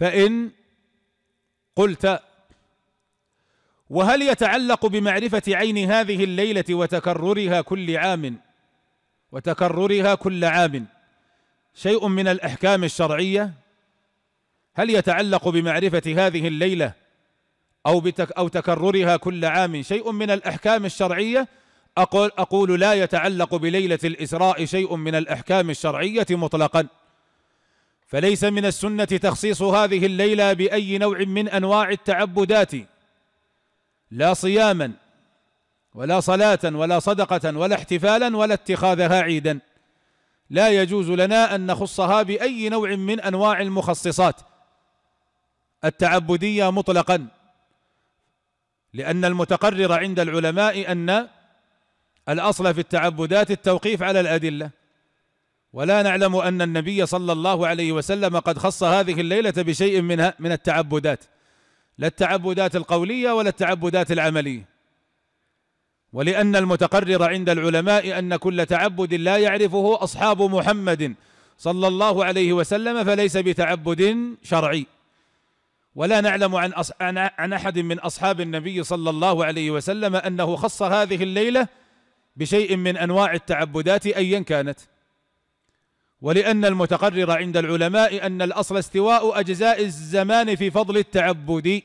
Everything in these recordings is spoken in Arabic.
فإن قلت وهل يتعلق بمعرفة عين هذه الليلة وتكررها كل عام وتكررها كل عام شيء من الأحكام الشرعية هل يتعلق بمعرفة هذه الليلة أو بتك أو تكررها كل عام شيء من الأحكام الشرعية أقول أقول لا يتعلق بليلة الإسراء شيء من الأحكام الشرعية مطلقا فليس من السنه تخصيص هذه الليله باي نوع من انواع التعبدات لا صياما ولا صلاه ولا صدقه ولا احتفالا ولا اتخاذها عيدا لا يجوز لنا ان نخصها باي نوع من انواع المخصصات التعبديه مطلقا لان المتقرر عند العلماء ان الاصل في التعبدات التوقيف على الادله ولا نعلم أن النبي صلى الله عليه وسلم قد خص هذه الليلة بشيء منها من التعبدات لا التعبدات القولية ولا التعبدات العملية ولأن المتقرر عند العلماء أن كل تعبد لا يعرفه أصحاب محمد صلى الله عليه وسلم فليس بتعبد شرعي ولا نعلم عن... عن أحد من أصحاب النبي صلى الله عليه وسلم أنه خص هذه الليلة بشيء من أنواع التعبدات أيا كانت ولأن المتقرر عند العلماء أن الأصل استواء أجزاء الزمان في فضل التعبد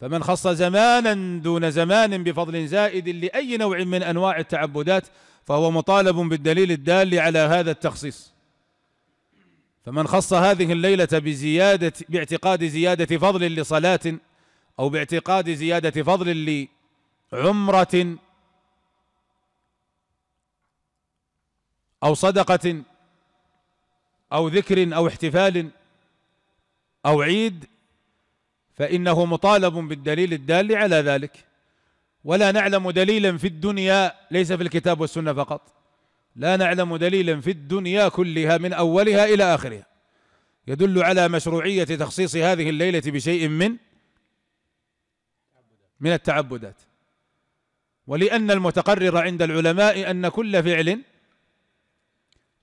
فمن خص زمانا دون زمان بفضل زائد لأي نوع من أنواع التعبدات فهو مطالب بالدليل الدال على هذا التخصيص فمن خص هذه الليلة بزيادة باعتقاد زيادة فضل لصلاة أو باعتقاد زيادة فضل لعمرة أو صدقة أو ذكر أو احتفال أو عيد فإنه مطالب بالدليل الدال على ذلك ولا نعلم دليلا في الدنيا ليس في الكتاب والسنة فقط لا نعلم دليلا في الدنيا كلها من أولها إلى آخرها يدل على مشروعية تخصيص هذه الليلة بشيء من من التعبدات ولأن المتقرر عند العلماء أن كل فعل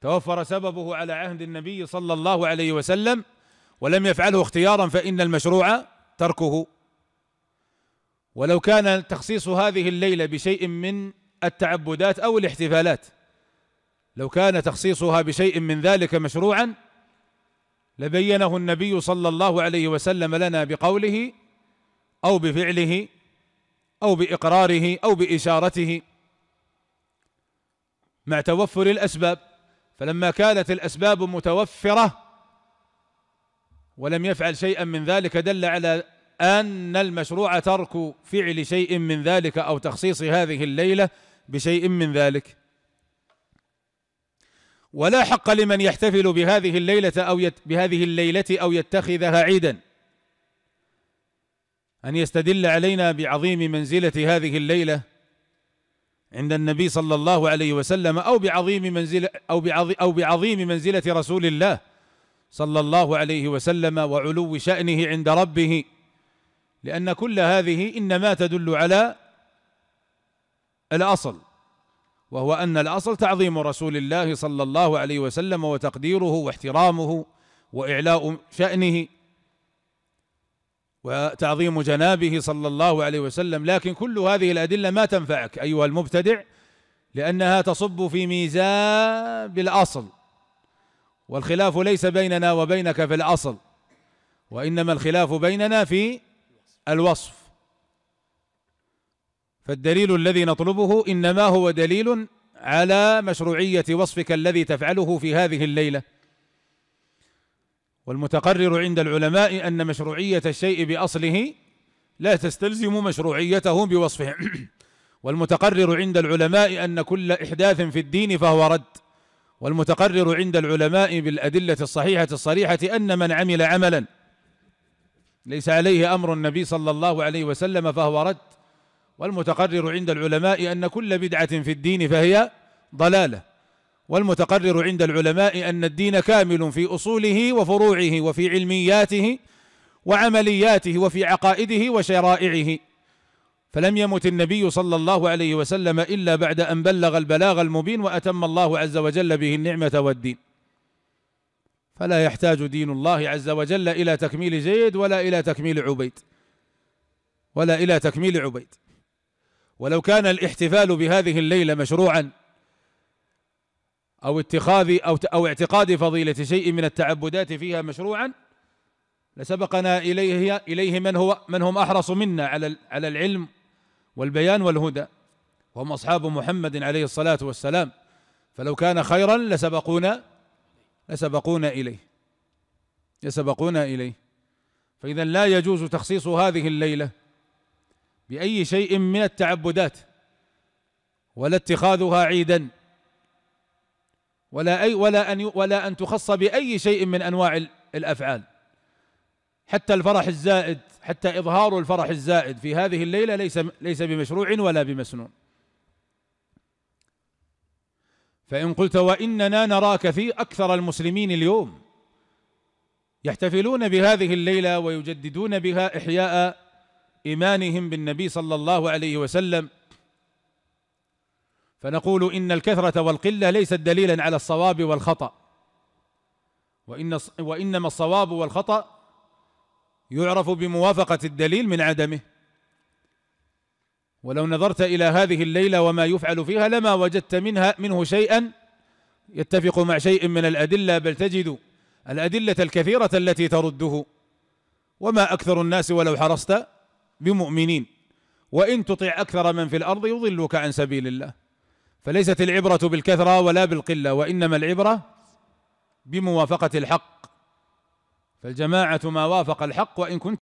توفر سببه على عهد النبي صلى الله عليه وسلم ولم يفعله اختيارا فإن المشروع تركه ولو كان تخصيص هذه الليلة بشيء من التعبدات أو الاحتفالات لو كان تخصيصها بشيء من ذلك مشروعا لبينه النبي صلى الله عليه وسلم لنا بقوله أو بفعله أو بإقراره أو بإشارته مع توفر الأسباب فلما كانت الاسباب متوفره ولم يفعل شيئا من ذلك دل على ان المشروع ترك فعل شيء من ذلك او تخصيص هذه الليله بشيء من ذلك ولا حق لمن يحتفل بهذه الليله او يت بهذه الليله او يتخذها عيدا ان يستدل علينا بعظيم منزله هذه الليله عند النبي صلى الله عليه وسلم أو بعظيم منزلة أو بعظيم أو بعظيم منزلة رسول الله صلى الله عليه وسلم وعلو شأنه عند ربه لأن كل هذه إنما تدل على الأصل وهو أن الأصل تعظيم رسول الله صلى الله عليه وسلم وتقديره واحترامه وإعلاء شأنه وتعظيم جنابه صلى الله عليه وسلم لكن كل هذه الأدلة ما تنفعك أيها المبتدع لأنها تصب في ميزان بالأصل والخلاف ليس بيننا وبينك في الأصل وإنما الخلاف بيننا في الوصف فالدليل الذي نطلبه إنما هو دليل على مشروعية وصفك الذي تفعله في هذه الليلة والمتقرر عند العلماء أن مشروعية الشيء بأصله لا تستلزم مشروعيته بوصفه والمتقرر عند العلماء أن كل إحداث في الدين فهو رد والمتقرر عند العلماء بالأدلة الصحيحة الصريحة أن من عمل عملا ليس عليه أمر النبي صلى الله عليه وسلم فهو رد والمتقرر عند العلماء أن كل بدعة في الدين فهي ضلاله والمتقرر عند العلماء أن الدين كامل في أصوله وفروعه وفي علمياته وعملياته وفي عقائده وشرائعه فلم يمت النبي صلى الله عليه وسلم إلا بعد أن بلغ البلاغ المبين وأتم الله عز وجل به النعمة والدين فلا يحتاج دين الله عز وجل إلى تكميل زيد ولا إلى تكميل عبيد ولا إلى تكميل عبيد ولو كان الاحتفال بهذه الليلة مشروعا أو اتخاذ أو أو اعتقاد فضيلة شيء من التعبدات فيها مشروعا لسبقنا إليه إليه من هو من هم أحرص منا على على العلم والبيان والهدى وهم أصحاب محمد عليه الصلاة والسلام فلو كان خيرا لسبقونا لسبقونا إليه لسبقونا إليه فإذا لا يجوز تخصيص هذه الليلة بأي شيء من التعبدات ولا اتخاذها عيدا ولا أي ولا أن ولا أن تخص بأي شيء من أنواع الأفعال حتى الفرح الزائد حتى إظهار الفرح الزائد في هذه الليلة ليس ليس بمشروع ولا بمسنون فإن قلت وإننا نراك في أكثر المسلمين اليوم يحتفلون بهذه الليلة ويجددون بها إحياء إيمانهم بالنبي صلى الله عليه وسلم فنقول إن الكثرة والقلة ليست دليلا على الصواب والخطأ وإن وإنما الصواب والخطأ يعرف بموافقة الدليل من عدمه ولو نظرت إلى هذه الليلة وما يفعل فيها لما وجدت منها منه شيئا يتفق مع شيء من الأدلة بل تجد الأدلة الكثيرة التي ترده وما أكثر الناس ولو حرصت بمؤمنين وإن تطع أكثر من في الأرض يضلك عن سبيل الله فليست العبرة بالكثرة ولا بالقلة وإنما العبرة بموافقة الحق فالجماعة ما وافق الحق وإن كنت